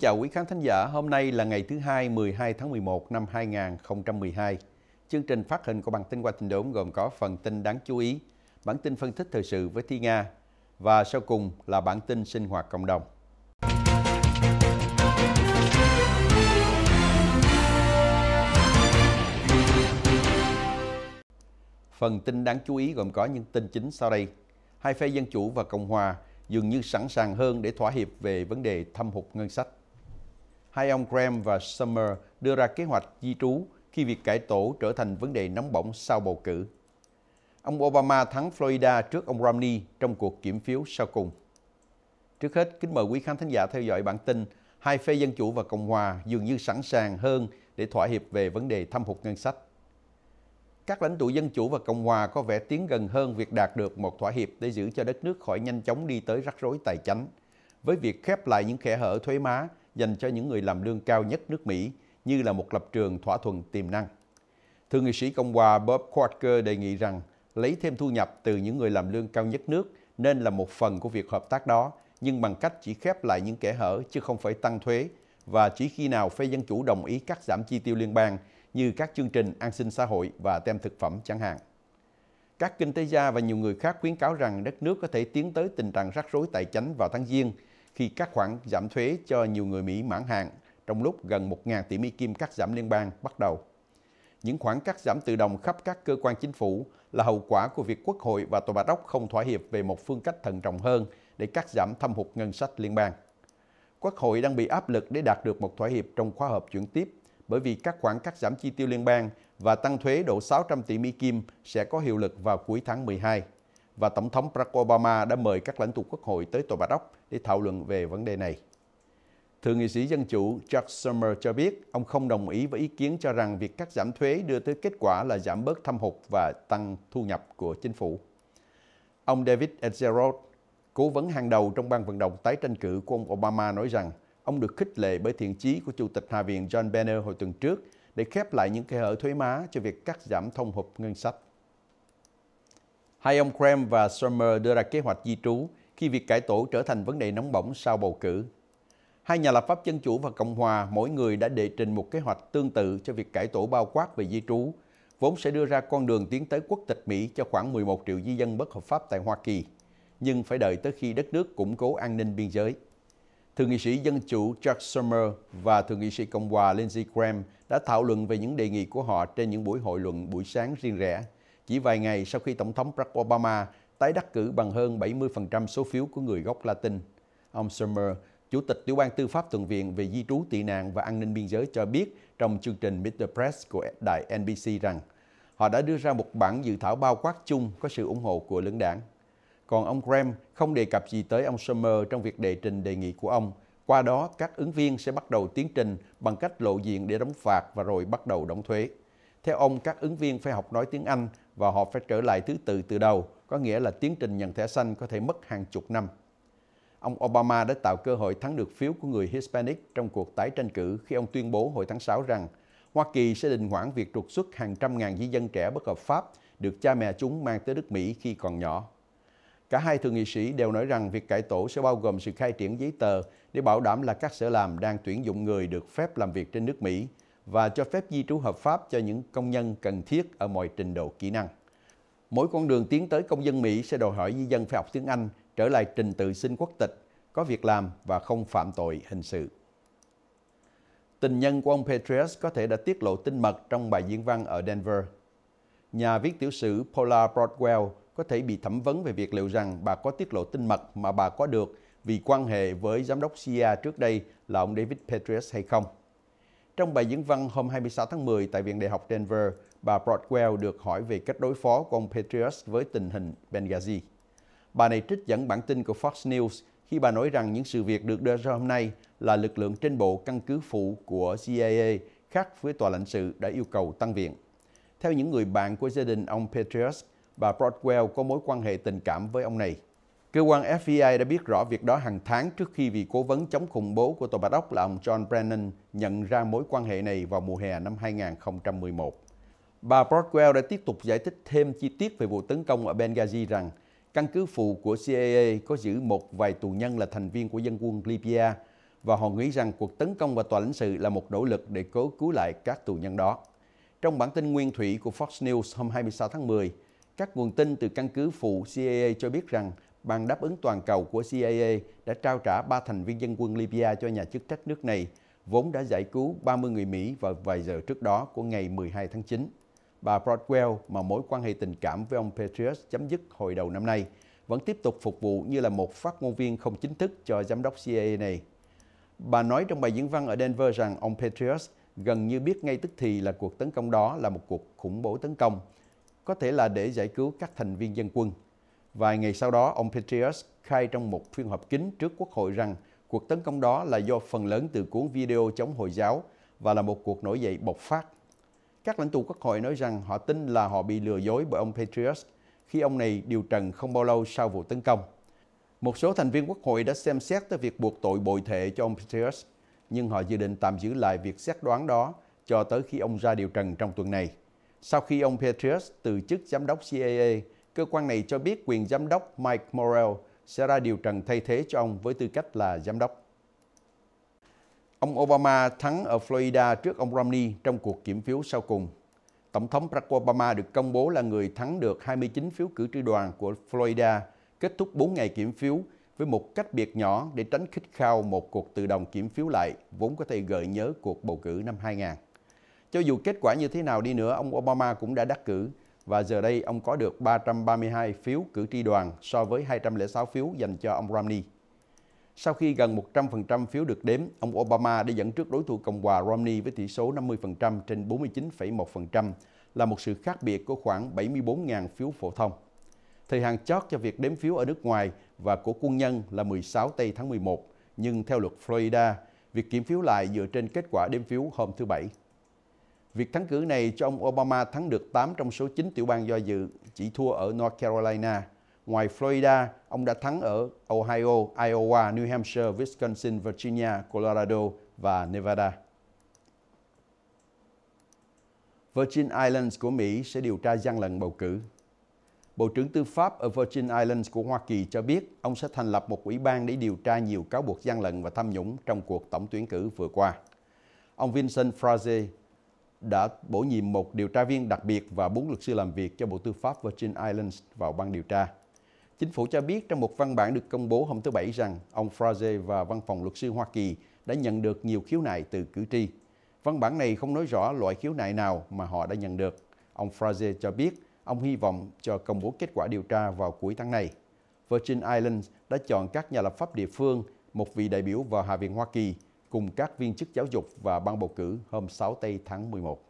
chào quý khán thính giả. Hôm nay là ngày thứ hai 12 tháng 11 năm 2012. Chương trình phát hình của bản tin qua tin đồn gồm có phần tin đáng chú ý, bản tin phân tích thời sự với Thi Nga và sau cùng là bản tin sinh hoạt cộng đồng. Phần tin đáng chú ý gồm có những tin chính sau đây. Hai phe Dân Chủ và Cộng Hòa dường như sẵn sàng hơn để thỏa hiệp về vấn đề thâm hụt ngân sách hai ông Graham và Summer đưa ra kế hoạch di trú khi việc cải tổ trở thành vấn đề nóng bỏng sau bầu cử. Ông Obama thắng Florida trước ông Romney trong cuộc kiểm phiếu sau cùng. Trước hết, kính mời quý khán thính giả theo dõi bản tin hai phe Dân Chủ và Cộng Hòa dường như sẵn sàng hơn để thỏa hiệp về vấn đề thâm hụt ngân sách. Các lãnh tụ Dân Chủ và Cộng Hòa có vẻ tiến gần hơn việc đạt được một thỏa hiệp để giữ cho đất nước khỏi nhanh chóng đi tới rắc rối tài chánh, với việc khép lại những kẽ hở thuế má dành cho những người làm lương cao nhất nước Mỹ như là một lập trường thỏa thuận tiềm năng. Thượng nghị sĩ Cộng hòa Bob Corker đề nghị rằng lấy thêm thu nhập từ những người làm lương cao nhất nước nên là một phần của việc hợp tác đó, nhưng bằng cách chỉ khép lại những kẻ hở chứ không phải tăng thuế và chỉ khi nào phe dân chủ đồng ý cắt giảm chi tiêu liên bang như các chương trình an sinh xã hội và tem thực phẩm chẳng hạn. Các kinh tế gia và nhiều người khác khuyến cáo rằng đất nước có thể tiến tới tình trạng rắc rối tài chính vào tháng Giêng – khi các khoản giảm thuế cho nhiều người Mỹ mãn hạn trong lúc gần 1.000 tỷ Mỹ kim cắt giảm liên bang bắt đầu. Những khoản cắt giảm tự động khắp các cơ quan chính phủ là hậu quả của việc Quốc hội và Tòa bạch Đốc không thỏa hiệp về một phương cách thận trọng hơn để cắt giảm thâm hụt ngân sách liên bang. Quốc hội đang bị áp lực để đạt được một thỏa hiệp trong khóa họp chuyển tiếp bởi vì các khoản cắt giảm chi tiêu liên bang và tăng thuế độ 600 tỷ Mỹ Kim sẽ có hiệu lực vào cuối tháng 12 và Tổng thống Barack Obama đã mời các lãnh tụ quốc hội tới Tòa Bạch Ốc để thảo luận về vấn đề này. Thượng nghị sĩ Dân chủ Chuck Schumer cho biết ông không đồng ý với ý kiến cho rằng việc cắt giảm thuế đưa tới kết quả là giảm bớt thâm hụt và tăng thu nhập của chính phủ. Ông David Atzerodt, cố vấn hàng đầu trong ban vận động tái tranh cử của ông Obama nói rằng ông được khích lệ bởi thiện chí của Chủ tịch Hạ viện John Boehner hồi tuần trước để khép lại những kẽ hở thuế má cho việc cắt giảm thông hụt ngân sách. Hai ông Graham và Summer đưa ra kế hoạch di trú khi việc cải tổ trở thành vấn đề nóng bỏng sau bầu cử. Hai nhà lập pháp Dân Chủ và Cộng Hòa mỗi người đã đệ trình một kế hoạch tương tự cho việc cải tổ bao quát về di trú, vốn sẽ đưa ra con đường tiến tới quốc tịch Mỹ cho khoảng 11 triệu di dân bất hợp pháp tại Hoa Kỳ, nhưng phải đợi tới khi đất nước củng cố an ninh biên giới. Thượng nghị sĩ Dân Chủ Chuck Schumer và Thượng nghị sĩ Cộng Hòa Lindsey Graham đã thảo luận về những đề nghị của họ trên những buổi hội luận buổi sáng riêng rẽ chỉ vài ngày sau khi Tổng thống Barack Obama tái đắc cử bằng hơn 70% số phiếu của người gốc Latin. Ông Summer, Chủ tịch Tiểu ban Tư pháp Thượng viện về di trú tị nạn và an ninh biên giới cho biết trong chương trình Mr. Press của đài NBC rằng họ đã đưa ra một bản dự thảo bao quát chung có sự ủng hộ của lưỡng đảng. Còn ông Graham không đề cập gì tới ông Summer trong việc đệ trình đề nghị của ông. Qua đó, các ứng viên sẽ bắt đầu tiến trình bằng cách lộ diện để đóng phạt và rồi bắt đầu đóng thuế. Theo ông, các ứng viên phải học nói tiếng Anh và họ phải trở lại thứ tự từ đầu, có nghĩa là tiến trình nhận thẻ xanh có thể mất hàng chục năm. Ông Obama đã tạo cơ hội thắng được phiếu của người Hispanic trong cuộc tái tranh cử khi ông tuyên bố hồi tháng 6 rằng Hoa Kỳ sẽ đình hoãn việc trục xuất hàng trăm ngàn di dân trẻ bất hợp pháp được cha mẹ chúng mang tới nước Mỹ khi còn nhỏ. Cả hai thượng nghị sĩ đều nói rằng việc cải tổ sẽ bao gồm sự khai triển giấy tờ để bảo đảm là các sở làm đang tuyển dụng người được phép làm việc trên nước Mỹ, và cho phép di trú hợp pháp cho những công nhân cần thiết ở mọi trình độ kỹ năng. Mỗi con đường tiến tới công dân Mỹ sẽ đòi hỏi di dân phải học tiếng Anh, trở lại trình tự xin quốc tịch, có việc làm và không phạm tội hình sự. Tình nhân của ông Petraeus có thể đã tiết lộ tin mật trong bài diễn văn ở Denver. Nhà viết tiểu sử Paula Broadwell có thể bị thẩm vấn về việc liệu rằng bà có tiết lộ tin mật mà bà có được vì quan hệ với giám đốc CIA trước đây là ông David Petraeus hay không. Trong bài diễn văn hôm 26 tháng 10 tại Viện Đại học Denver, bà Broadwell được hỏi về cách đối phó của ông Petraeus với tình hình Benghazi. Bà này trích dẫn bản tin của Fox News khi bà nói rằng những sự việc được đưa ra hôm nay là lực lượng trên bộ căn cứ phụ của CIA khác với tòa lãnh sự đã yêu cầu tăng viện. Theo những người bạn của gia đình ông Petraeus, bà Broadwell có mối quan hệ tình cảm với ông này – Cơ quan FBI đã biết rõ việc đó hàng tháng trước khi vị cố vấn chống khủng bố của Tòa Bạch Ốc là ông John Brennan nhận ra mối quan hệ này vào mùa hè năm 2011. Bà Broadwell đã tiếp tục giải thích thêm chi tiết về vụ tấn công ở Benghazi rằng căn cứ phụ của CIA có giữ một vài tù nhân là thành viên của dân quân Libya và họ nghĩ rằng cuộc tấn công vào tòa lãnh sự là một nỗ lực để cố cứu lại các tù nhân đó. Trong bản tin nguyên thủy của Fox News hôm 26 tháng 10, các nguồn tin từ căn cứ phụ CIA cho biết rằng Ban đáp ứng toàn cầu của CIA đã trao trả ba thành viên dân quân Libya cho nhà chức trách nước này, vốn đã giải cứu 30 người Mỹ vào vài giờ trước đó của ngày 12 tháng 9. Bà Broadwell, mà mối quan hệ tình cảm với ông Petraeus chấm dứt hồi đầu năm nay, vẫn tiếp tục phục vụ như là một phát ngôn viên không chính thức cho giám đốc CIA này. Bà nói trong bài diễn văn ở Denver rằng ông Petraeus gần như biết ngay tức thì là cuộc tấn công đó là một cuộc khủng bố tấn công, có thể là để giải cứu các thành viên dân quân. Vài ngày sau đó, ông Petraeus khai trong một phiên họp kín trước Quốc hội rằng cuộc tấn công đó là do phần lớn từ cuốn video chống Hồi giáo và là một cuộc nổi dậy bộc phát. Các lãnh tụ quốc hội nói rằng họ tin là họ bị lừa dối bởi ông Patriot khi ông này điều trần không bao lâu sau vụ tấn công. Một số thành viên quốc hội đã xem xét tới việc buộc tội bồi thệ cho ông Patriot, nhưng họ dự định tạm giữ lại việc xét đoán đó cho tới khi ông ra điều trần trong tuần này. Sau khi ông Patriot từ chức giám đốc CIA Cơ quan này cho biết quyền giám đốc Mike Morrell sẽ ra điều trần thay thế cho ông với tư cách là giám đốc. Ông Obama thắng ở Florida trước ông Romney trong cuộc kiểm phiếu sau cùng. Tổng thống Barack Obama được công bố là người thắng được 29 phiếu cử tri đoàn của Florida, kết thúc 4 ngày kiểm phiếu với một cách biệt nhỏ để tránh khích khao một cuộc tự động kiểm phiếu lại, vốn có thể gợi nhớ cuộc bầu cử năm 2000. Cho dù kết quả như thế nào đi nữa, ông Obama cũng đã đắc cử, và giờ đây ông có được 332 phiếu cử tri đoàn so với 206 phiếu dành cho ông Romney. Sau khi gần 100% phiếu được đếm, ông Obama đã dẫn trước đối thủ Cộng hòa Romney với tỷ số 50% trên 49,1%, là một sự khác biệt của khoảng 74.000 phiếu phổ thông. Thời hạn chót cho việc đếm phiếu ở nước ngoài và của quân nhân là 16 tây tháng 11, nhưng theo luật Florida, việc kiểm phiếu lại dựa trên kết quả đếm phiếu hôm thứ Bảy. Việc thắng cử này cho ông Obama thắng được 8 trong số 9 tiểu bang do dự, chỉ thua ở North Carolina. Ngoài Florida, ông đã thắng ở Ohio, Iowa, New Hampshire, Wisconsin, Virginia, Colorado và Nevada. Virgin Islands của Mỹ sẽ điều tra gian lận bầu cử. Bộ trưởng Tư pháp ở Virgin Islands của Hoa Kỳ cho biết ông sẽ thành lập một ủy ban để điều tra nhiều cáo buộc gian lận và tham nhũng trong cuộc tổng tuyển cử vừa qua. Ông Vincent Frazier đã bổ nhiệm một điều tra viên đặc biệt và bốn luật sư làm việc cho Bộ Tư pháp Virgin Islands vào ban điều tra. Chính phủ cho biết trong một văn bản được công bố hôm thứ Bảy rằng ông Fraser và Văn phòng luật sư Hoa Kỳ đã nhận được nhiều khiếu nại từ cử tri. Văn bản này không nói rõ loại khiếu nại nào mà họ đã nhận được. Ông Fraser cho biết ông hy vọng cho công bố kết quả điều tra vào cuối tháng này. Virgin Islands đã chọn các nhà lập pháp địa phương, một vị đại biểu vào Hạ viện Hoa Kỳ – cùng các viên chức giáo dục và ban bầu cử hôm 6 tây tháng 11.